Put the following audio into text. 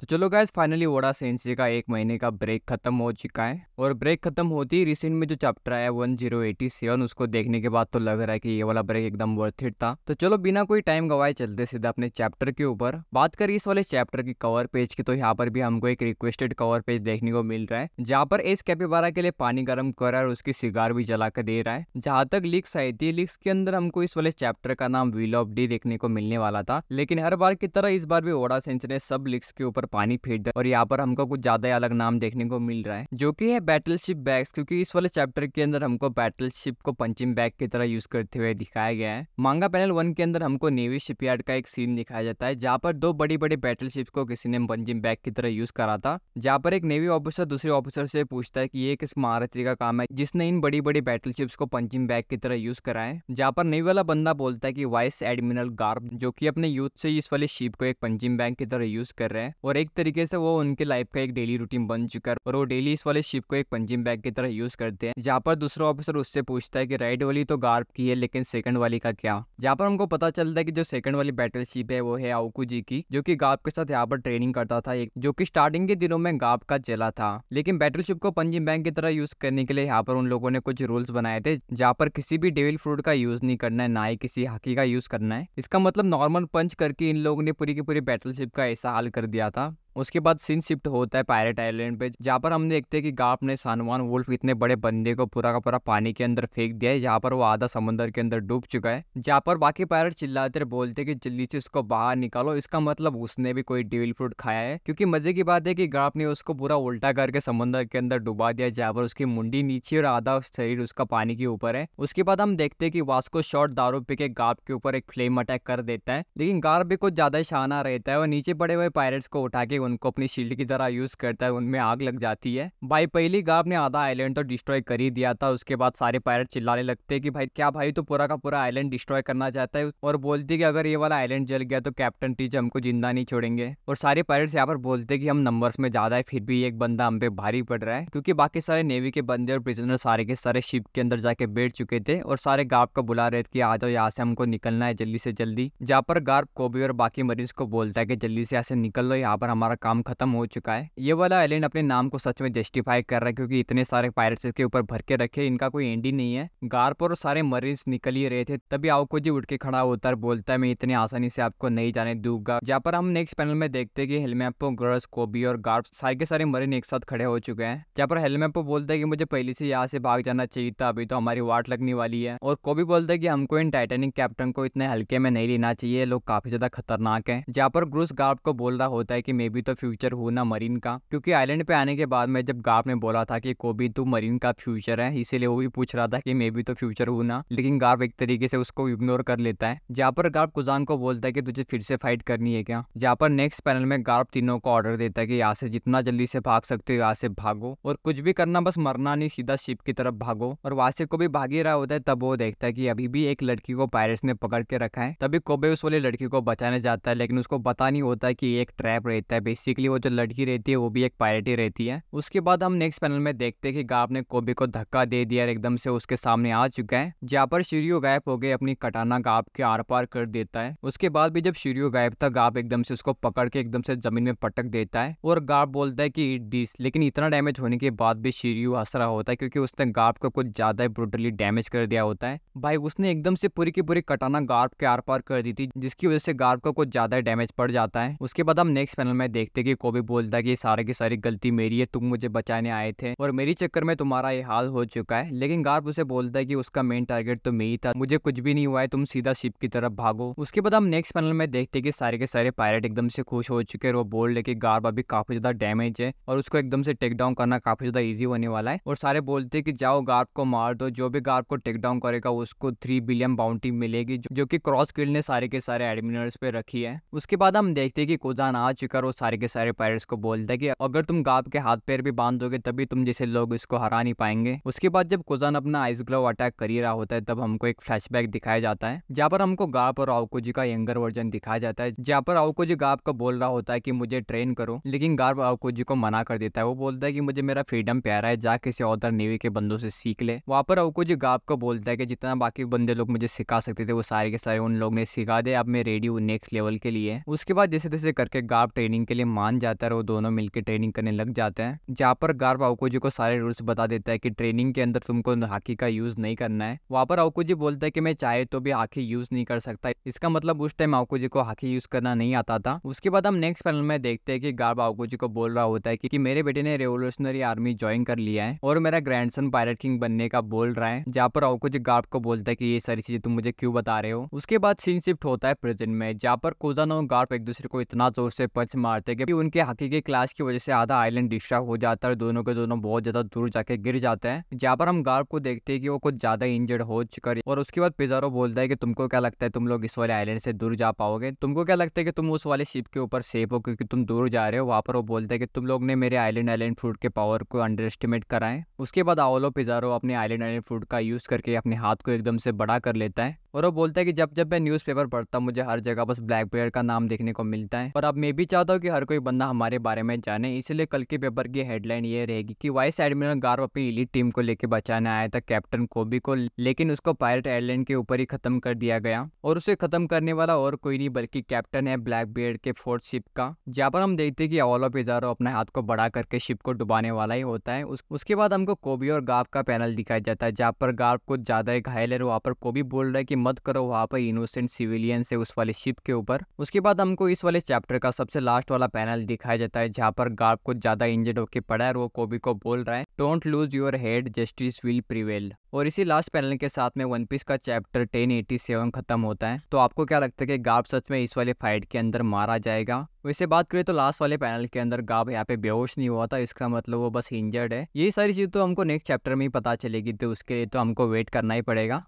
तो चलो guys finally Voda sensi का एक महीने का ब्रेक खत्म हो चुका है और ब्रेक खत्म होती ही रिसेंट में जो चैप्टर आया वन जीरो एटी सेवन उसको देखने के बाद तो लग रहा है कि ये वाला ब्रेक एकदम वर्थ इट था तो चलो बिना कोई टाइम गवाए चलते सीधे अपने चैप्टर के ऊपर बात करें इस वाले चैप्टर की कवर पेज की तो यहाँ पर भी हमको एक रिक्वेस्टेड कवर पेज देखने को मिल रहा है जहाँ पर एस कैपेबारा के लिए पानी गर्म कर रहा है और उसकी सिगार भी जला कर दे रहा है जहाँ तक लिक्स आई थी लिक्स के अंदर हमको इस वाले चैप्टर का नाम व्हील ऑफ डी देखने को मिलने वाला था लेकिन हर बार की तरह इस बार भी वोडा सेंस ने सब लिक्स के ऊपर पानी फेंक दे और यहाँ पर हमको कुछ ज्यादा ही अलग नाम देखने को मिल रहा है जो की है बैटल शिप बैग्स क्योंकि इस वाले चैप्टर के अंदर हमको बैटल शिप को पंचिंग बैग की तरह यूज करते हुए दिखाया गया है मांगा पैनल वन के अंदर हमको नेवी शिपयार्ड का एक सीन दिखाया जाता है जहाँ पर दो बड़ी बड़ी बैटल शिप्स को किसी ने पंचिंग बैग की तरह यूज करा था जहाँ पर एक नेवी ऑफिसर दूसरे ऑफिसर से पूछता है की ये किस महारथी का काम है जिसने इन बड़ी बड़ी बैटल शिप्स को पंचिंग बैग की तरह यूज करा है जहाँ पर नेवी वाला बंदा बोलता है की वाइस एडमिरल गार्ब जो की अपने यूथ से इस वाले शिप को एक पंचिंग बैग की तरह यूज कर रहे हैं और एक तरीके से वो उनके लाइफ का एक डेली रूटीन बन चुका है और वो डेली इस वाले शिप को एक पंजिंग बैग की तरह यूज करते हैं जहाँ पर दूसरा ऑफिसर उससे पूछता है कि राइट वाली तो गार्प की है लेकिन सेकंड वाली का क्या जहाँ पर हमको पता चलता है कि जो सेकंड वाली बैटल शिप है वो है आउकू जी की जो की गार्प के साथ यहाँ पर ट्रेनिंग करता था जो की स्टार्टिंग के दिनों में गार्प का चला था लेकिन बैटल शिप को पंजिंग बैग की तरह यूज करने के लिए यहाँ पर उन लोगों ने कुछ रूल्स बनाए थे जहाँ पर किसी भी डेविल फ्रूट का यूज नहीं करना है ना ही किसी हकी का यूज करना है इसका मतलब नॉर्मल पंच करके इन लोगों ने पूरी की पूरी बैटल शिप का ऐसा हाल कर दिया था उसके बाद सीन शिफ्ट होता है पायरेट आइलैंड पे जहाँ पर हम देखते हैं कि गाप ने सानवान वुल्फ इतने बड़े बंदे को पूरा का पूरा पानी के अंदर फेंक दिया है जहाँ पर वो आधा समुद्र के अंदर डूब चुका है जहाँ पर बाकी पायरेट चिल्लाते बोलते कि जल्दी से उसको बाहर निकालो इसका मतलब उसने भी कोई डिविल फ्रूट खाया है क्योंकि मजे की बात है कि गाप ने उसको पूरा उल्टा करके समुद्र के अंदर डुबा दिया जहाँ पर उसकी मुंडी नीचे और आधा शरीर उसका पानी के ऊपर है उसके बाद हम देखते हैं कि वास्को शॉर्ट दारू पी के गाप के ऊपर एक फ्लेम अटैक कर देता है लेकिन गार्प भी कुछ ज्यादा ही शाना रहता है और नीचे पड़े हुए पायरेट्स को उठा के उनको अपनी शील्ड की तरह यूज़ करता है उनमें आग लग जाती है भाई पहली गाब ने आधा आइलैंड तो डिस्ट्रॉय कर ही दिया था उसके बाद सारे पायरेट चिल्लाने लगते हैं कि भाई क्या भाई तो पूरा का पूरा आइलैंड डिस्ट्रॉय करना चाहता है और बोलती कि अगर ये वाला आइलैंड जल गया तो कैप्टन टीच हमको जिंदा नहीं छोड़ेंगे और सारे पायरेट्स यहाँ पर बोलते कि हम नंबर्स में ज़्यादा है फिर भी एक बंदा हम पे भारी पड़ रहा है क्योंकि बाकी सारे नेवी के बंदे और प्रिजनर सारे के सारे शिप के अंदर जाके बैठ चुके थे और सारे गाप को बुला रहे थे कि आ जाओ यहाँ से हमको निकलना है जल्दी से जल्दी जहाँ पर गार्प कोबी और बाकी मरीज को बोलता है कि जल्दी से यहाँ से निकल लो यहाँ पर हमारा हमारा काम खत्म हो चुका है ये वाला आइलैंड अपने नाम को सच में जस्टिफाई कर रहा है क्योंकि इतने सारे पायरेट्स के ऊपर भर के रखे इनका कोई एंडी नहीं है गार्प और सारे मरीज निकल ही रहे थे तभी आवको जी उठ के खड़ा होता है बोलता है मैं इतने आसानी से आपको नहीं जाने दूंगा जहाँ पर हम नेक्स्ट पैनल में देखते हैं कि हेलमेपो ग्रस कोबी और गार्प सारे के सारे मरीन एक साथ खड़े हो चुके हैं जहाँ पर हेलमेपो बोलता है कि मुझे पहले से यहाँ से भाग जाना चाहिए था अभी तो हमारी वाट लगने वाली है और कोबी बोलता है कि हमको इन टाइटेनिक कैप्टन को इतने हल्के में नहीं लेना चाहिए लोग काफी ज्यादा खतरनाक है जहाँ पर ग्रुस गार्प को बोल रहा होता है की मे बी कोबी तो फ्यूचर हो ना मरीन का क्योंकि आइलैंड पे आने के बाद में जब गाप ने बोला था कि कोबी तो मरीन का फ्यूचर है इसीलिए वो भी पूछ रहा था कि मे भी तो फ्यूचर हो ना लेकिन गार्प एक तरीके से उसको इग्नोर कर लेता है जहाँ पर गार्प कुजान को बोलता है कि तुझे फिर से फाइट करनी है क्या जहाँ पर नेक्स्ट पैनल में गार्प तीनों को ऑर्डर देता है कि यहाँ से जितना जल्दी से भाग सकते हो यहाँ से भागो और कुछ भी करना बस मरना नहीं सीधा शिप की तरफ भागो और वासे को भी भागी रहा होता है तब वो देखता है कि अभी भी एक लड़की को पायरेट्स ने पकड़ के रखा है तभी कोबे उस वाली लड़की को बचाने जाता है लेकिन उसको पता नहीं होता है कि एक ट्रैप रहता है बेसिकली वो जो लड़की रहती है वो भी एक पायरेटी रहती है उसके बाद हम नेक्स्ट पैनल में देखते हैं कि गाप ने कोबी को धक्का दे दिया और एकदम से उसके सामने आ चुका है जहाँ पर शिरियो गायब हो गए अपनी कटाना गाप के आर पार कर देता है उसके बाद भी जब शिरियो गायब था गाप एकदम से उसको पकड़ के एकदम से जमीन में पटक देता है और गाप बोलता है की इट दिस लेकिन इतना डैमेज होने के बाद भी शिरियो हंस होता है क्योंकि उसने गाप को कुछ ज्यादा ही ब्रुटली डैमेज कर दिया होता है भाई उसने एकदम से पूरी की पूरी कटाना गार्प के आर पार कर दी थी जिसकी वजह से गार्प को कुछ ज्यादा डैमेज पड़ जाता है उसके बाद हम नेक्स्ट पैनल में देखते कि कोबी बोलता कि सारे की सारी गलती मेरी है तुम मुझे बचाने आए थे और मेरी चक्कर में तुम्हारा ये हाल हो चुका है लेकिन गार्प उसे बोलता है कि उसका मेन टारगेट तो मेरी था मुझे कुछ भी नहीं हुआ है तुम सीधा शिप की तरफ भागो उसके बाद हम नेक्स्ट पैनल में देखते कि सारे के सारे पायरेट एकदम से खुश हो चुके हैं वो बोल रहे की गार्प अभी काफी ज्यादा डैमेज है और उसको एकदम से टेक डाउन करना काफी ज्यादा ईजी होने वाला है और सारे बोलते की जाओ गार्प को मार दो जो भी गार्प को टेक डाउन करेगा उसको थ्री बिलियन बाउंड्री मिलेगी जो की क्रॉस किल ने सारे के सारे एडमिनर्स पे रखी है उसके बाद हम देखते कि कोजान आ चुका और सारे के सारे पायरेट्स को बोलता है कि अगर तुम गाप के हाथ पैर भी बांध दोगे तभी तुम जैसे लोग इसको हरा नहीं पाएंगे उसके बाद जब कुजान अपना आइस ग्लोव अटैक कर ही रहा होता है तब हमको एक फ्लैश दिखाया जाता है जहाँ पर हमको गाप और आउकोजी का यंगर वर्जन दिखाया जाता है जहाँ पर आउकोजी गाप का बोल रहा होता है की मुझे ट्रेन करो लेकिन गाप आउकोजी को मना कर देता है वो बोलता है की मुझे मेरा फ्रीडम प्यारा है जा किसी और नेवी के बंदों से सीख ले वहाँ पर आवकोजी गाप को बोलता है की जितना बाकी बंदे लोग मुझे सिखा सकते थे वो सारे के सारे उन लोग ने सिखा दे अब मैं रेडी हूँ नेक्स्ट लेवल के लिए उसके बाद जैसे जैसे करके गाप ट्रेनिंग के लिए लिए मान जाता है और दोनों मिलकर ट्रेनिंग करने लग जाते हैं जहाँ पर गार्व आउकोजी को सारे रूल्स बता देता है कि ट्रेनिंग के अंदर तुमको हाकी का यूज़ नहीं करना है वहाँ पर आउकोजी बोलता है कि मैं चाहे तो भी हाकी यूज़ नहीं कर सकता इसका मतलब उस टाइम आउकोजी को हाकी यूज़ करना नहीं आता था उसके बाद हम नेक्स्ट पैनल में देखते हैं कि गार्व आउकोजी को बोल रहा होता है कि, कि मेरे बेटे ने रेवोल्यूशनरी आर्मी ज्वाइन कर लिया है और मेरा ग्रैंड पायलट किंग बनने का बोल रहा है जहाँ पर आउकोजी गार्व को बोलता है की ये सारी चीज़ें तुम मुझे क्यों बता रहे हो उसके बाद सीन शिफ्ट होता है प्रेजेंट में जहाँ पर कोजान और गार्व एक दूसरे को इतना जोर से पंच मारते हैं कि उनके हकीकी क्लास की वजह से आधा आइलैंड डिस्ट्रैक्ट हो जाता है दोनों के दोनों बहुत ज़्यादा दूर जाके गिर जाते हैं जहाँ पर हम गार्ब को देखते हैं कि वो कुछ ज़्यादा इंजर्ड हो चुका है और उसके बाद पिजारो बोलता है कि तुमको क्या लगता है तुम लोग इस वाले आइलैंड से दूर जा पाओगे तुमको क्या लगता है कि तुम उस वाले शिप के ऊपर सेफ हो क्योंकि तुम दूर जा रहे हो वहाँ पर वो बोलता है कि तुम लोग ने मेरे आइलैंड आइलैंड फ्रूट के पावर को अंडर एस्टिमेट कराएं उसके बाद आओलो पिजारो अपने आइलैंड आइलैंड फ्रूट का यूज़ करके अपने हाथ को एकदम से बड़ा कर लेता है और वो बोलता है कि जब जब मैं न्यूज़पेपर पढ़ता हूँ मुझे हर जगह बस ब्लैक बेयर का नाम देखने को मिलता है और अब मैं भी चाहता हूँ कि हर कोई बंदा हमारे बारे में जाने इसलिए कल के पेपर की हेडलाइन ये रहेगी कि वाइस एडमिरल गार्व अपनी इलीट टीम को लेकर बचाने आया था कैप्टन कोबी को लेकिन उसको पायलट एयरलाइन के ऊपर ही खत्म कर दिया गया और उसे खत्म करने वाला और कोई नहीं बल्कि कैप्टन है ब्लैक बेयर के फोर्थ शिप का जहाँ पर हम देखते हैं कि ऑफ इजारो अपने हाथ को बढ़ा करके शिप को डुबाने वाला ही होता है उसके बाद हमको कोबी और गार्व का पैनल दिखाया जाता है जहाँ पर गार्व कुछ ज्यादा ही घायल है वहाँ पर कोबी बोल रहा है कि मत करो वहाँ पर इनोसेंट सिविलियंस है उस वाले शिप के ऊपर उसके बाद हमको इस वाले चैप्टर का सबसे लास्ट वाला पैनल दिखाया जाता है जहाँ पर गार्ब कुछ ज्यादा इंजर्ड होकर पड़ा है और वो कोबी को बोल रहा है don't lose your head justice will prevail और इसी लास्ट पैनल के साथ में वन पीस का चैप्टर 1087 खत्म होता है तो आपको क्या लगता है कि गाब सच में इस वाले फाइट के अंदर मारा जाएगा वैसे बात करें तो लास्ट वाले पैनल के अंदर गाब यहाँ पे बेहोश नहीं हुआ था इसका मतलब वो बस इंजर्ड है ये सारी चीज़ तो हमको नेक्स्ट चैप्टर में ही पता चलेगी तो उसके लिए तो हमको वेट करना ही पड़ेगा